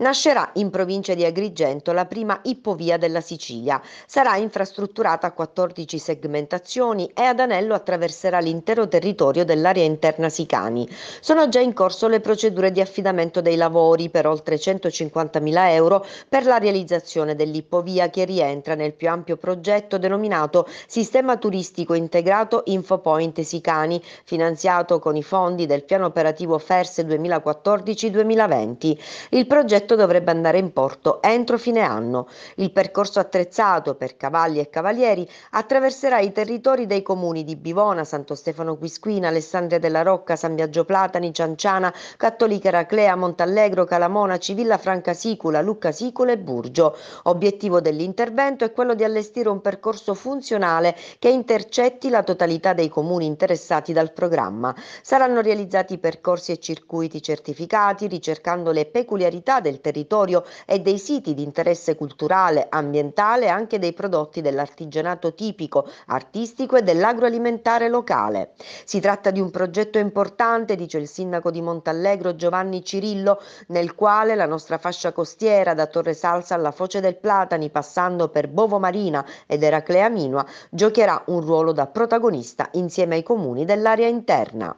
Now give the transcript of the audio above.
Nascerà in provincia di Agrigento la prima ippovia della Sicilia. Sarà infrastrutturata a 14 segmentazioni e ad anello attraverserà l'intero territorio dell'area interna Sicani. Sono già in corso le procedure di affidamento dei lavori per oltre 150.000 euro per la realizzazione dell'ippovia che rientra nel più ampio progetto denominato Sistema Turistico Integrato Infopoint Sicani, finanziato con i fondi del Piano Operativo FERS 2014-2020. Il progetto progetto dovrebbe andare in porto entro fine anno. Il percorso attrezzato per cavalli e cavalieri attraverserà i territori dei comuni di Bivona, Santo Stefano Quisquina, Alessandria della Rocca, San Biagio Platani, Cianciana, Cattolica Eraclea, Montallegro, Calamona, Civilla Franca Sicula, Lucca Sicula e Burgio. Obiettivo dell'intervento è quello di allestire un percorso funzionale che intercetti la totalità dei comuni interessati dal programma. Saranno realizzati percorsi e circuiti certificati ricercando le peculiarità del del territorio e dei siti di interesse culturale, ambientale e anche dei prodotti dell'artigianato tipico, artistico e dell'agroalimentare locale. Si tratta di un progetto importante, dice il sindaco di Montallegro Giovanni Cirillo, nel quale la nostra fascia costiera da Torre Salsa alla Foce del Platani, passando per Bovo Marina ed Eraclea Minua, giocherà un ruolo da protagonista insieme ai comuni dell'area interna.